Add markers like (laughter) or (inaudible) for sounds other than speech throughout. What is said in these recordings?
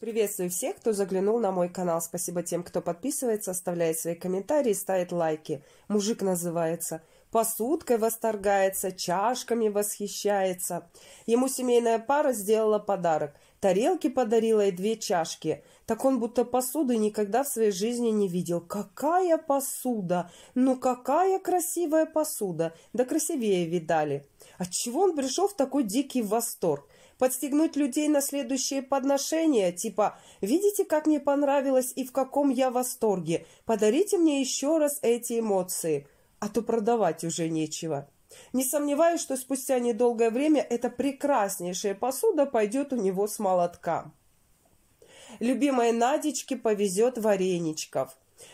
Приветствую всех, кто заглянул на мой канал. Спасибо тем, кто подписывается, оставляет свои комментарии, ставит лайки. Мужик называется. Посудкой восторгается, чашками восхищается. Ему семейная пара сделала подарок. Тарелки подарила и две чашки. Так он будто посуды никогда в своей жизни не видел. Какая посуда! Ну какая красивая посуда! Да красивее видали. Отчего он пришел в такой дикий восторг? подстегнуть людей на следующее подношение, типа «Видите, как мне понравилось и в каком я восторге? Подарите мне еще раз эти эмоции, а то продавать уже нечего». Не сомневаюсь, что спустя недолгое время эта прекраснейшая посуда пойдет у него с молотка. Любимой Надечке повезет вареничков.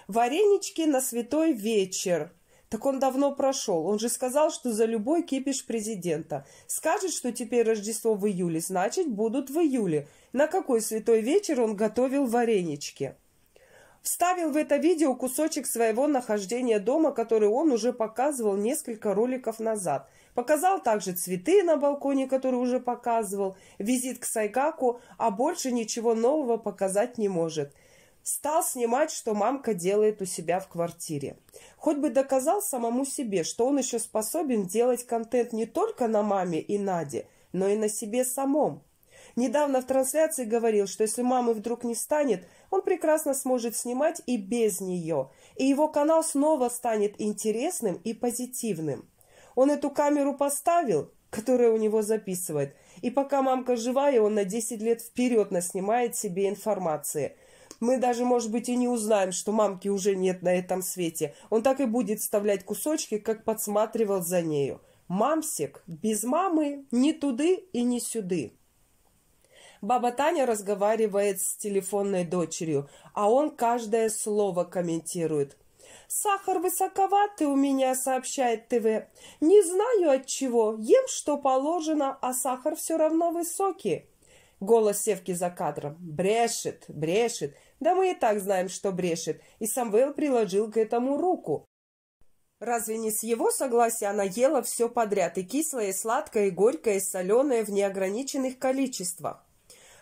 Варенички на святой вечер. Так он давно прошел. Он же сказал, что за любой кипиш президента. Скажет, что теперь Рождество в июле, значит, будут в июле. На какой святой вечер он готовил варенички? Вставил в это видео кусочек своего нахождения дома, который он уже показывал несколько роликов назад. Показал также цветы на балконе, которые уже показывал, визит к Сайгаку, а больше ничего нового показать не может. Стал снимать, что мамка делает у себя в квартире. Хоть бы доказал самому себе, что он еще способен делать контент не только на маме и Наде, но и на себе самом. Недавно в трансляции говорил, что если мамы вдруг не станет, он прекрасно сможет снимать и без нее, и его канал снова станет интересным и позитивным. Он эту камеру поставил, которая у него записывает, и пока мамка живая, он на 10 лет вперед наснимает себе информации – мы даже, может быть, и не узнаем, что мамки уже нет на этом свете. Он так и будет вставлять кусочки, как подсматривал за нею. Мамсик, без мамы ни туды и ни сюды. Баба Таня разговаривает с телефонной дочерью, а он каждое слово комментирует. Сахар высоковатый у меня, сообщает ТВ. Не знаю от чего, ем что положено, а сахар все равно высокий. Голос Севки за кадром. «Брешет! Брешет! Да мы и так знаем, что брешет!» И Самвел приложил к этому руку. Разве не с его согласия она ела все подряд, и кислое, и сладкое, и горькое, и соленое в неограниченных количествах?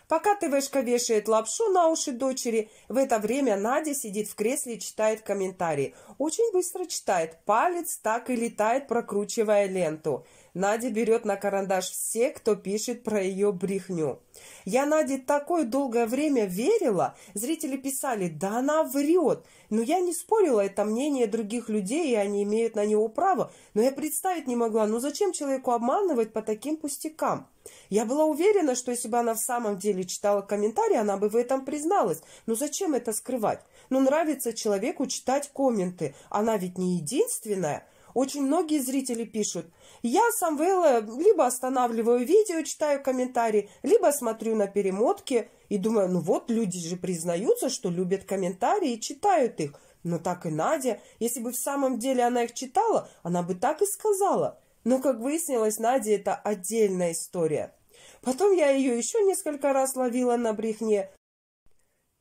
Пока ТВшка вешает лапшу на уши дочери, в это время Надя сидит в кресле и читает комментарии. Очень быстро читает, палец так и летает, прокручивая ленту – Надя берет на карандаш все, кто пишет про ее брехню. Я Наде такое долгое время верила, зрители писали, да она врет. Но я не спорила, это мнение других людей, и они имеют на него право. Но я представить не могла, ну зачем человеку обманывать по таким пустякам? Я была уверена, что если бы она в самом деле читала комментарии, она бы в этом призналась. Но ну зачем это скрывать? Ну нравится человеку читать комменты, она ведь не единственная. Очень многие зрители пишут, я Самвела либо останавливаю видео, читаю комментарии, либо смотрю на перемотки и думаю, ну вот люди же признаются, что любят комментарии и читают их. Но так и Надя, если бы в самом деле она их читала, она бы так и сказала. Но, как выяснилось, Надя – это отдельная история. Потом я ее еще несколько раз ловила на брехне,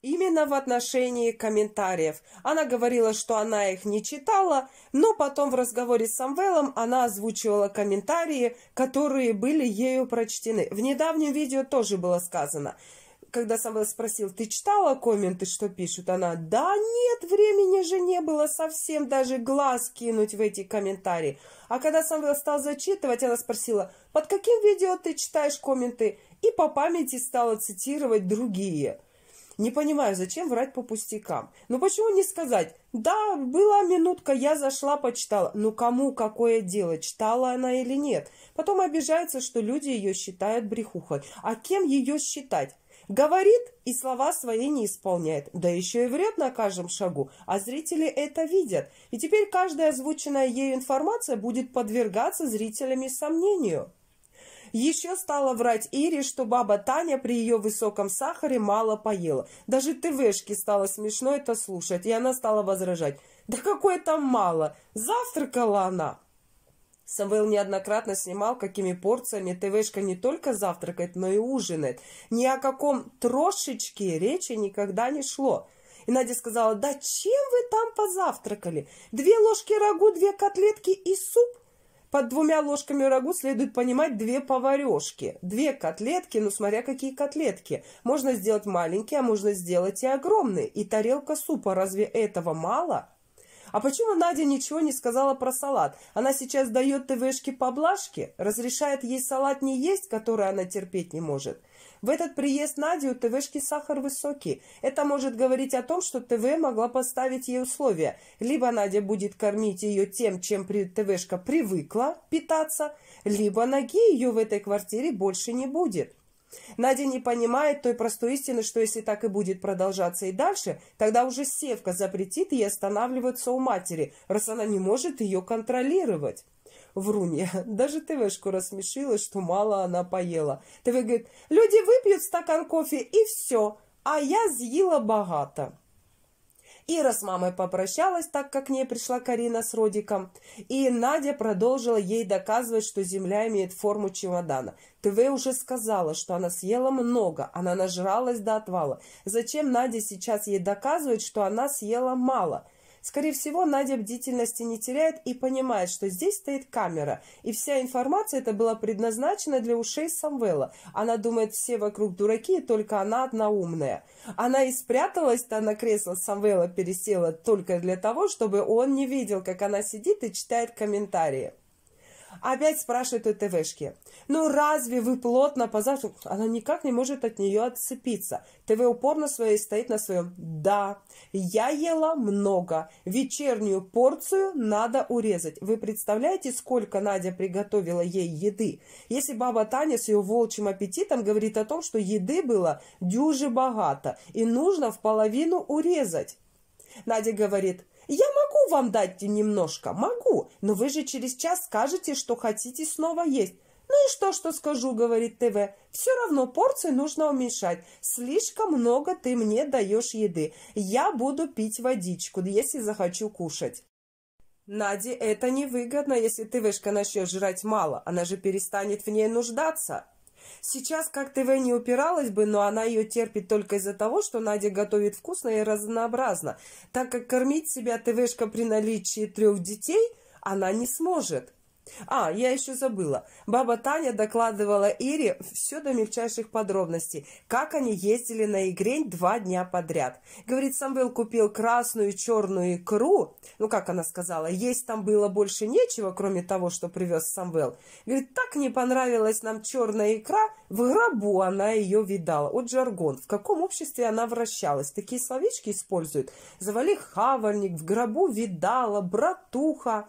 Именно в отношении комментариев. Она говорила, что она их не читала, но потом в разговоре с Самвелом она озвучивала комментарии, которые были ею прочтены. В недавнем видео тоже было сказано. Когда Самвел спросил, ты читала комменты, что пишут? Она, да нет, времени же не было совсем даже глаз кинуть в эти комментарии. А когда Самвел стал зачитывать, она спросила, под каким видео ты читаешь комменты? И по памяти стала цитировать другие – не понимаю, зачем врать по пустякам. Ну почему не сказать? Да, была минутка, я зашла, почитала. Ну кому какое дело, читала она или нет? Потом обижается, что люди ее считают брехухой. А кем ее считать? Говорит и слова свои не исполняет, да еще и врет на каждом шагу, а зрители это видят. И теперь каждая озвученная ею информация будет подвергаться зрителями сомнению. Еще стала врать Ире, что баба Таня при ее высоком сахаре мало поела. Даже ТВшке стало смешно это слушать, и она стала возражать. «Да какое там мало! Завтракала она!» Самвел неоднократно снимал, какими порциями ТВшка не только завтракает, но и ужинает. Ни о каком трошечке речи никогда не шло. И Надя сказала, да чем вы там позавтракали? Две ложки рагу, две котлетки и суп? Под двумя ложками рагу следует понимать две поварешки, две котлетки, ну смотря какие котлетки. Можно сделать маленькие, а можно сделать и огромные. И тарелка супа, разве этого мало? А почему Надя ничего не сказала про салат? Она сейчас дает ТВшке поблажки, разрешает ей салат не есть, который она терпеть не может. В этот приезд Нади у ТВшки сахар высокий. Это может говорить о том, что ТВ могла поставить ей условия. Либо Надя будет кормить ее тем, чем ТВшка привыкла питаться, либо ноги ее в этой квартире больше не будет. Надя не понимает той простой истины, что если так и будет продолжаться и дальше, тогда уже Севка запретит ей останавливаться у матери, раз она не может ее контролировать. Врунья. (laughs) Даже ТВшку рассмешила, что мало она поела. ТВ говорит, люди выпьют стакан кофе и все, а я съела богато. Ира с мамой попрощалась, так как к ней пришла Карина с Родиком, и Надя продолжила ей доказывать, что земля имеет форму чемодана. ТВ уже сказала, что она съела много, она нажралась до отвала. Зачем Надя сейчас ей доказывать, что она съела мало – Скорее всего, Надя бдительности не теряет и понимает, что здесь стоит камера, и вся информация эта была предназначена для ушей Самвела. Она думает, все вокруг дураки, и только она одна умная. Она и спряталась-то на кресло Самвела, пересела только для того, чтобы он не видел, как она сидит и читает комментарии. Опять спрашивает у ТВшки, ну разве вы плотно позавтра? Она никак не может от нее отцепиться. ТВ упорно своей стоит на своем. Да, я ела много. Вечернюю порцию надо урезать. Вы представляете, сколько Надя приготовила ей еды? Если баба Таня с ее волчьим аппетитом говорит о том, что еды было дюжи богато и нужно в половину урезать. Надя говорит, я могу вам дать немножко, могу, но вы же через час скажете, что хотите снова есть. Ну и что, что скажу, говорит ТВ. Все равно порции нужно уменьшать. Слишком много ты мне даешь еды. Я буду пить водичку, если захочу кушать. Наде это невыгодно, если ТВшка начнет жрать мало. Она же перестанет в ней нуждаться. Сейчас как ТВ не упиралась бы, но она ее терпит только из-за того, что Надя готовит вкусно и разнообразно, так как кормить себя ТВшка при наличии трех детей она не сможет. А, я еще забыла. Баба Таня докладывала Ире все до мельчайших подробностей, как они ездили на Игрень два дня подряд. Говорит, Самвел купил красную и черную икру, ну, как она сказала, есть там было больше нечего, кроме того, что привез Самвел. Говорит, так не понравилась нам черная икра, в гробу она ее видала. Вот жаргон, в каком обществе она вращалась, такие словечки используют. Завали хавальник, в гробу видала, братуха.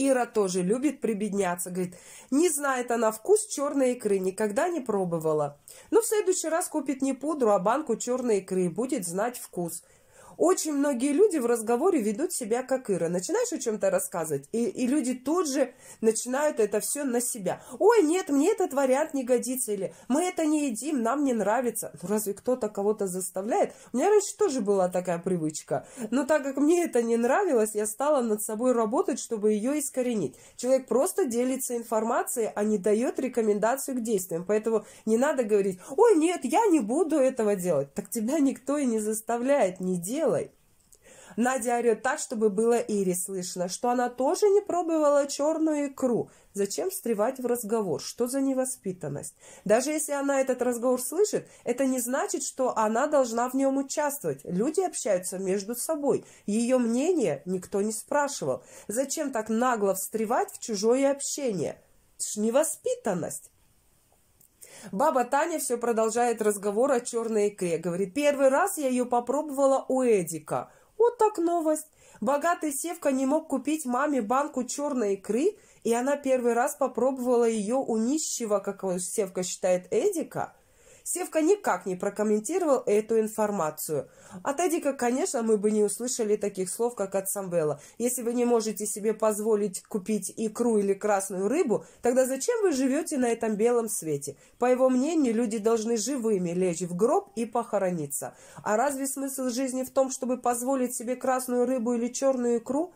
Ира тоже любит прибедняться. Говорит, не знает она вкус черной икры, никогда не пробовала. Но «Ну, в следующий раз купит не пудру, а банку черной икры и будет знать вкус. Очень многие люди в разговоре ведут себя как Ира. Начинаешь о чем-то рассказывать, и, и люди тут же начинают это все на себя. Ой, нет, мне этот вариант не годится, или мы это не едим, нам не нравится. Ну, разве кто-то кого-то заставляет? У меня раньше тоже была такая привычка. Но так как мне это не нравилось, я стала над собой работать, чтобы ее искоренить. Человек просто делится информацией, а не дает рекомендацию к действиям. Поэтому не надо говорить, ой, нет, я не буду этого делать. Так тебя никто и не заставляет не делать белой. Надя орет так, чтобы было Ире слышно, что она тоже не пробовала черную икру. Зачем встревать в разговор? Что за невоспитанность? Даже если она этот разговор слышит, это не значит, что она должна в нем участвовать. Люди общаются между собой. Ее мнение никто не спрашивал. Зачем так нагло встревать в чужое общение? Это ж невоспитанность. Баба Таня все продолжает разговор о черной икре. Говорит, первый раз я ее попробовала у Эдика. Вот так новость. Богатый Севка не мог купить маме банку черной икры, и она первый раз попробовала ее у нищего, как Севка считает, Эдика. Севка никак не прокомментировал эту информацию. От Эдика, конечно, мы бы не услышали таких слов, как от Самвела. Если вы не можете себе позволить купить икру или красную рыбу, тогда зачем вы живете на этом белом свете? По его мнению, люди должны живыми лечь в гроб и похорониться. А разве смысл жизни в том, чтобы позволить себе красную рыбу или черную икру?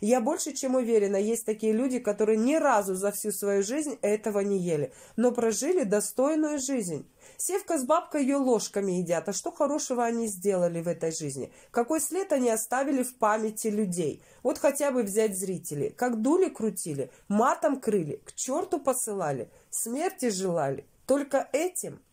Я больше чем уверена, есть такие люди, которые ни разу за всю свою жизнь этого не ели, но прожили достойную жизнь. Севка с бабкой ее ложками едят. А что хорошего они сделали в этой жизни? Какой след они оставили в памяти людей? Вот хотя бы взять зрителей. Как дули крутили, матом крыли, к черту посылали, смерти желали. Только этим –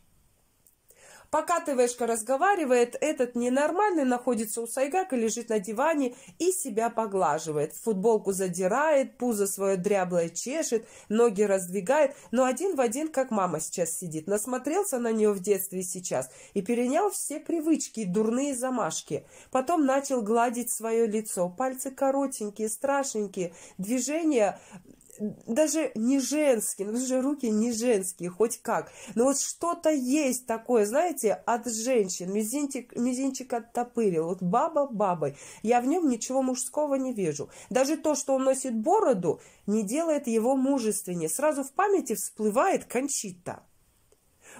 Пока ТВшка разговаривает, этот ненормальный находится у Сайгака, лежит на диване и себя поглаживает. Футболку задирает, пузо свое дряблое чешет, ноги раздвигает, но один в один, как мама сейчас сидит. Насмотрелся на нее в детстве и сейчас и перенял все привычки и дурные замашки. Потом начал гладить свое лицо. Пальцы коротенькие, страшненькие, движения даже не женский, ну, потому руки не женские, хоть как. Но вот что-то есть такое, знаете, от женщин. Мизинчик, мизинчик оттопырил. Вот баба бабой. Я в нем ничего мужского не вижу. Даже то, что он носит бороду, не делает его мужественнее. Сразу в памяти всплывает кончита.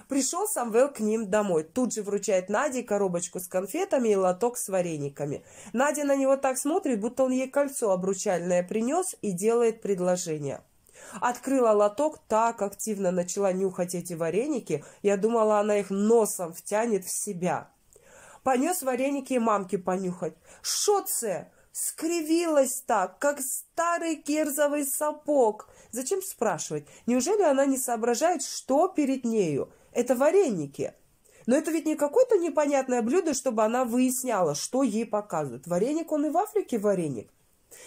Пришел Самвел к ним домой. Тут же вручает Наде коробочку с конфетами и лоток с варениками. Надя на него так смотрит, будто он ей кольцо обручальное принес и делает предложение. Открыла лоток, так активно начала нюхать эти вареники. Я думала, она их носом втянет в себя. Понес вареники и мамки понюхать. «Шо це?» скривилась так, как старый кирзовый сапог. Зачем спрашивать? Неужели она не соображает, что перед нею? это вареники. Но это ведь не какое-то непонятное блюдо, чтобы она выясняла, что ей показывают. Вареник он и в Африке вареник.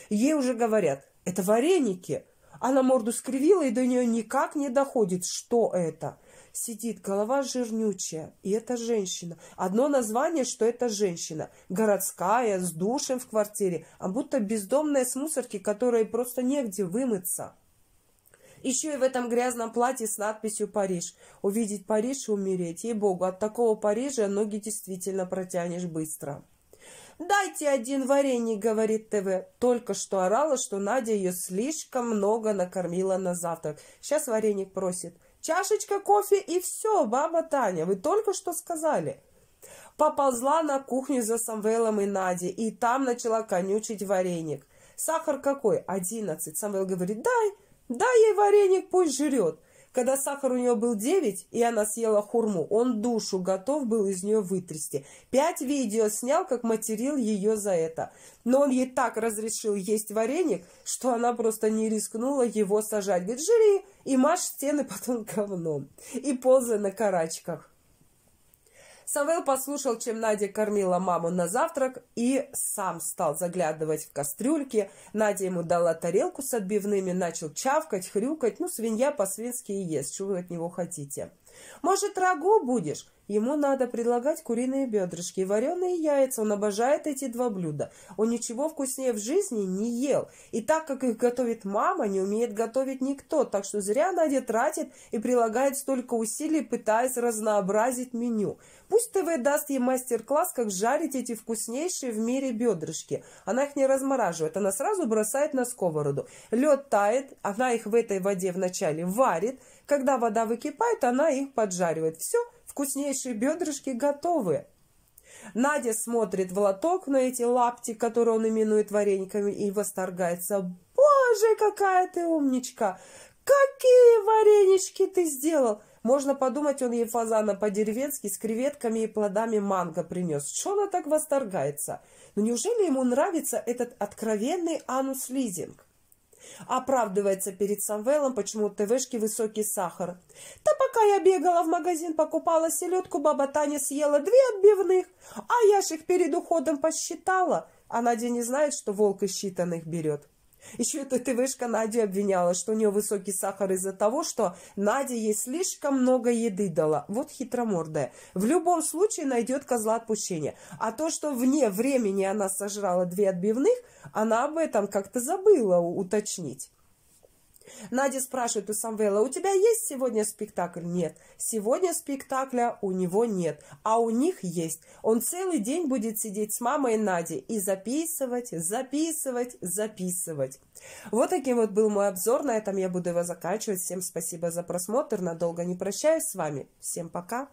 Ей уже говорят, это вареники. Она морду скривила, и до нее никак не доходит, что это. Сидит, голова жирнючая, и это женщина. Одно название, что это женщина. Городская, с душем в квартире, а будто бездомная с мусорки, которой просто негде вымыться. Еще и в этом грязном платье с надписью «Париж». Увидеть Париж и умереть. Ей-богу, от такого Парижа ноги действительно протянешь быстро. «Дайте один вареник», — говорит ТВ. Только что орала, что Надя ее слишком много накормила на завтрак. Сейчас вареник просит. «Чашечка кофе и все, баба Таня, вы только что сказали» поползла на кухню за Самвелом и Надей, и там начала конючить вареник. Сахар какой? Одиннадцать. Самвел говорит, дай. Дай ей вареник, пусть жрет. Когда сахар у нее был девять, и она съела хурму, он душу готов был из нее вытрясти. Пять видео снял, как материл ее за это. Но он ей так разрешил есть вареник, что она просто не рискнула его сажать. Говорит, жри и машь стены потом говном. И ползай на карачках. Савел послушал, чем Надя кормила маму на завтрак, и сам стал заглядывать в кастрюльки. Надя ему дала тарелку с отбивными, начал чавкать, хрюкать. Ну, свинья по-свински и ест, Что вы от него хотите. Может, рагу будешь? Ему надо предлагать куриные бедрышки и вареные яйца. Он обожает эти два блюда. Он ничего вкуснее в жизни не ел. И так как их готовит мама, не умеет готовить никто. Так что зря Надя тратит и прилагает столько усилий, пытаясь разнообразить меню. Пусть ТВ даст ей мастер-класс, как жарить эти вкуснейшие в мире бедрышки. Она их не размораживает, она сразу бросает на сковороду. Лед тает, она их в этой воде вначале варит. Когда вода выкипает, она их поджаривает. Все, вкуснейшие бедрышки готовы. Надя смотрит в лоток на эти лапти, которые он именует варениками, и восторгается. «Боже, какая ты умничка! Какие варенички ты сделал!» Можно подумать, он ей фазана по-деревенски с креветками и плодами манго принес. Что она так восторгается? Но неужели ему нравится этот откровенный анус-лизинг? Оправдывается перед Самвелом, почему у ТВшки высокий сахар. Да пока я бегала в магазин, покупала селедку, баба Таня съела две отбивных, а я ж их перед уходом посчитала. Она где не знает, что волк из считанных берет. Еще эта ТВшка Надя обвиняла, что у нее высокий сахар из-за того, что Надя ей слишком много еды дала. Вот хитромордая. В любом случае найдет козла отпущения. А то, что вне времени она сожрала две отбивных, она об этом как-то забыла уточнить. Надя спрашивает у Самвела, у тебя есть сегодня спектакль? Нет. Сегодня спектакля у него нет, а у них есть. Он целый день будет сидеть с мамой Надей и записывать, записывать, записывать. Вот таким вот был мой обзор. На этом я буду его заканчивать. Всем спасибо за просмотр. Надолго не прощаюсь с вами. Всем пока.